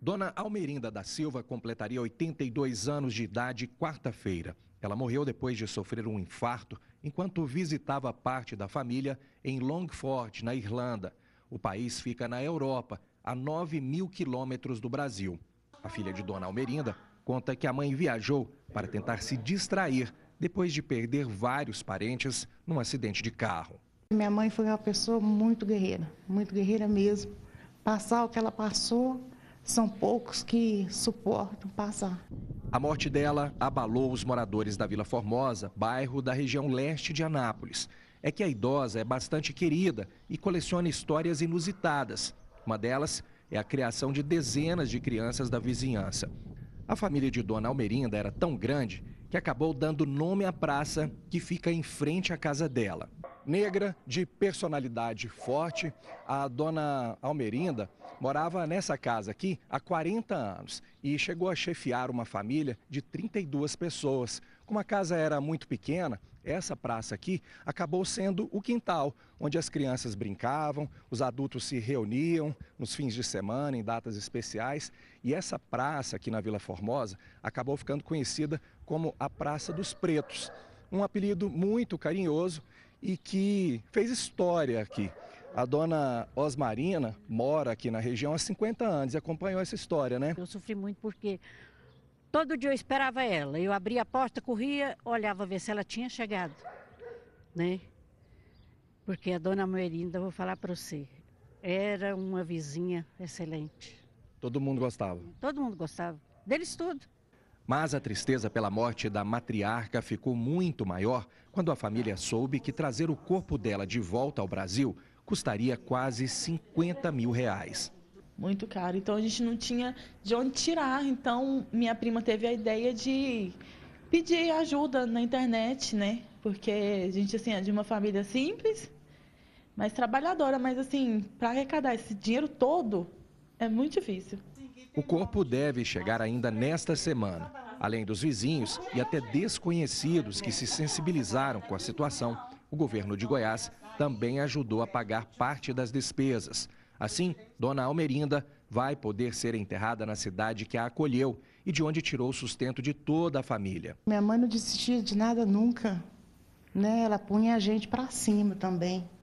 Dona Almerinda da Silva completaria 82 anos de idade quarta-feira. Ela morreu depois de sofrer um infarto enquanto visitava parte da família em Longford, na Irlanda. O país fica na Europa, a 9 mil quilômetros do Brasil. A filha de Dona Almerinda conta que a mãe viajou para tentar se distrair depois de perder vários parentes num acidente de carro. Minha mãe foi uma pessoa muito guerreira, muito guerreira mesmo. Passar o que ela passou são poucos que suportam passar. A morte dela abalou os moradores da Vila Formosa, bairro da região leste de Anápolis. É que a idosa é bastante querida e coleciona histórias inusitadas. Uma delas é a criação de dezenas de crianças da vizinhança. A família de Dona Almerinda era tão grande que acabou dando nome à praça que fica em frente à casa dela negra, de personalidade forte. A dona Almerinda morava nessa casa aqui há 40 anos e chegou a chefiar uma família de 32 pessoas. Como a casa era muito pequena, essa praça aqui acabou sendo o quintal, onde as crianças brincavam, os adultos se reuniam nos fins de semana, em datas especiais. E essa praça aqui na Vila Formosa acabou ficando conhecida como a Praça dos Pretos. Um apelido muito carinhoso e que fez história aqui. A dona Osmarina mora aqui na região há 50 anos e acompanhou essa história, né? Eu sofri muito porque todo dia eu esperava ela. Eu abria a porta, corria, olhava ver se ela tinha chegado, né? Porque a dona Moerinda, vou falar para você, era uma vizinha excelente. Todo mundo gostava? Todo mundo gostava. Deles tudo. Mas a tristeza pela morte da matriarca ficou muito maior quando a família soube que trazer o corpo dela de volta ao Brasil custaria quase 50 mil reais. Muito caro. Então a gente não tinha de onde tirar. Então minha prima teve a ideia de pedir ajuda na internet, né? Porque a gente assim é de uma família simples, mas trabalhadora, mas assim, para arrecadar esse dinheiro todo é muito difícil. O corpo deve chegar ainda nesta semana. Além dos vizinhos e até desconhecidos que se sensibilizaram com a situação, o governo de Goiás também ajudou a pagar parte das despesas. Assim, Dona Almerinda vai poder ser enterrada na cidade que a acolheu e de onde tirou o sustento de toda a família. Minha mãe não desistia de nada nunca, né? Ela punha a gente para cima também.